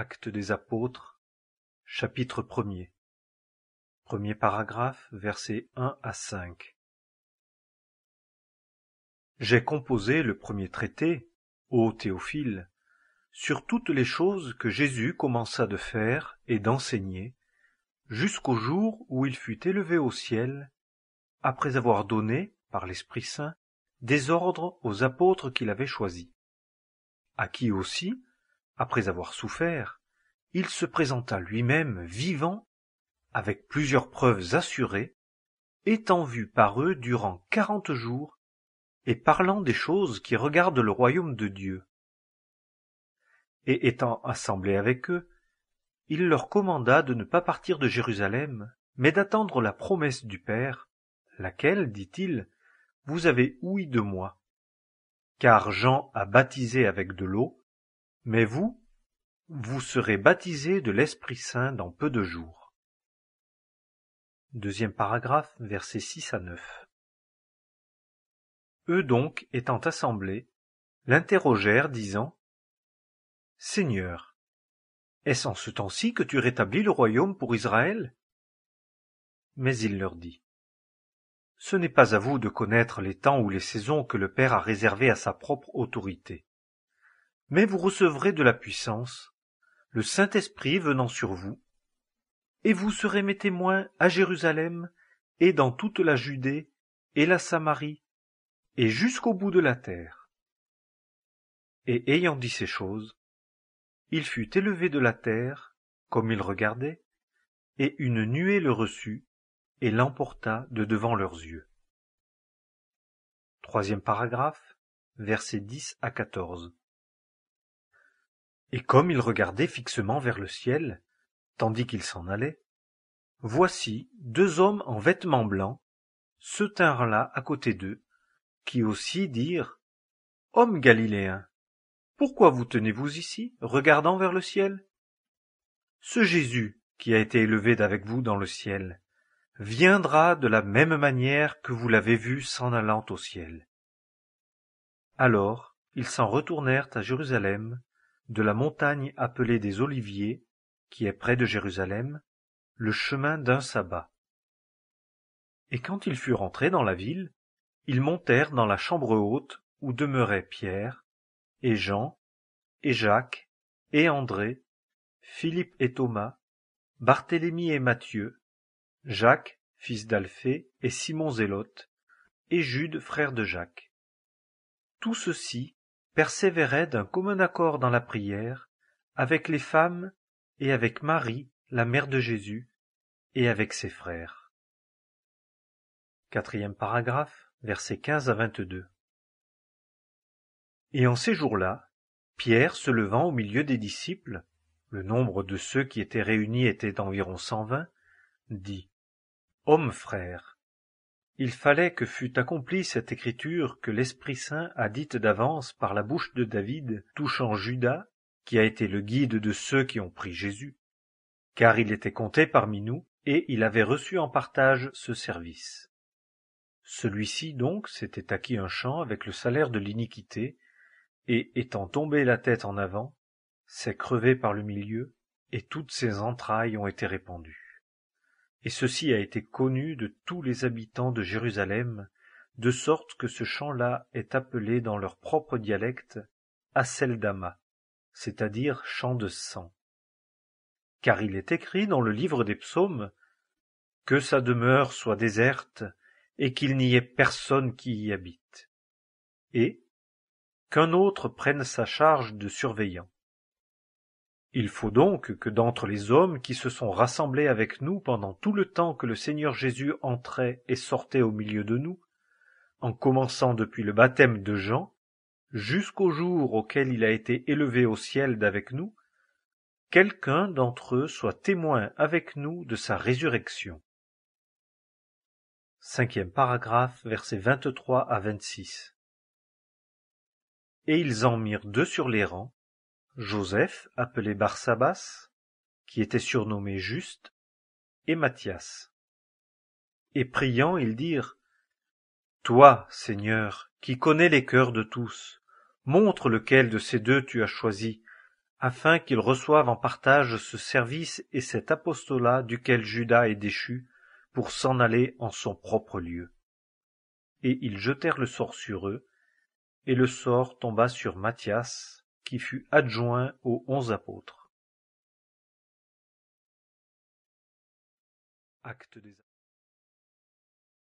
Acte des apôtres, chapitre 1 Premier paragraphe, versets 1 à 5. J'ai composé le premier traité, ô Théophile, sur toutes les choses que Jésus commença de faire et d'enseigner, jusqu'au jour où il fut élevé au ciel, après avoir donné, par l'Esprit Saint, des ordres aux apôtres qu'il avait choisis, à qui aussi après avoir souffert, il se présenta lui-même vivant, avec plusieurs preuves assurées, étant vu par eux durant quarante jours, et parlant des choses qui regardent le royaume de Dieu. Et étant assemblé avec eux, il leur commanda de ne pas partir de Jérusalem, mais d'attendre la promesse du Père, laquelle, dit-il, vous avez ouï de moi. Car Jean a baptisé avec de l'eau, mais vous, vous serez baptisés de l'Esprit-Saint dans peu de jours. Deuxième paragraphe, versets 6 à 9. Eux donc, étant assemblés, l'interrogèrent, disant Seigneur, est-ce en ce temps-ci que tu rétablis le royaume pour Israël Mais il leur dit Ce n'est pas à vous de connaître les temps ou les saisons que le Père a réservés à sa propre autorité mais vous recevrez de la puissance, le Saint-Esprit venant sur vous, et vous serez mes témoins à Jérusalem et dans toute la Judée et la Samarie et jusqu'au bout de la terre. Et ayant dit ces choses, il fut élevé de la terre, comme il regardait, et une nuée le reçut et l'emporta de devant leurs yeux. Troisième paragraphe, versets 10 à 14 et comme il regardait fixement vers le ciel tandis qu'il s'en allait voici deux hommes en vêtements blancs se tinrent là à côté d'eux qui aussi dirent hommes galiléens pourquoi vous tenez-vous ici regardant vers le ciel ce jésus qui a été élevé d'avec vous dans le ciel viendra de la même manière que vous l'avez vu s'en allant au ciel alors ils s'en retournèrent à jérusalem de la montagne appelée des Oliviers, qui est près de Jérusalem, le chemin d'un sabbat. Et quand ils furent entrés dans la ville, ils montèrent dans la chambre haute où demeuraient Pierre, et Jean, et Jacques, et André, Philippe et Thomas, Barthélemy et Matthieu, Jacques, fils d'Alphée, et Simon Zélote, et Jude, frère de Jacques. Tout ceci persévérait d'un commun accord dans la prière avec les femmes et avec marie la mère de jésus et avec ses frères Quatrième paragraphe, à et en ces jours-là pierre se levant au milieu des disciples le nombre de ceux qui étaient réunis était d'environ cent vingt dit hommes frères il fallait que fût accomplie cette écriture que l'esprit saint a dite d'avance par la bouche de david touchant judas qui a été le guide de ceux qui ont pris jésus car il était compté parmi nous et il avait reçu en partage ce service celui-ci donc s'était acquis un champ avec le salaire de l'iniquité et étant tombé la tête en avant s'est crevé par le milieu et toutes ses entrailles ont été répandues et ceci a été connu de tous les habitants de jérusalem de sorte que ce chant-là est appelé dans leur propre dialecte Aseldama, c'est-à-dire chant de sang car il est écrit dans le livre des psaumes que sa demeure soit déserte et qu'il n'y ait personne qui y habite et qu'un autre prenne sa charge de surveillant il faut donc que d'entre les hommes qui se sont rassemblés avec nous pendant tout le temps que le Seigneur Jésus entrait et sortait au milieu de nous, en commençant depuis le baptême de Jean, jusqu'au jour auquel il a été élevé au ciel d'avec nous, quelqu'un d'entre eux soit témoin avec nous de sa résurrection. Cinquième paragraphe, versets 23 à 26. Et ils en mirent deux sur les rangs, Joseph, appelé Barsabas, qui était surnommé Juste, et Matthias. Et priant, ils dirent, Toi, Seigneur, qui connais les cœurs de tous, montre lequel de ces deux tu as choisi, afin qu'ils reçoivent en partage ce service et cet apostolat duquel Judas est déchu, pour s'en aller en son propre lieu. Et ils jetèrent le sort sur eux, et le sort tomba sur Matthias, qui fut adjoint aux onze apôtres. Acte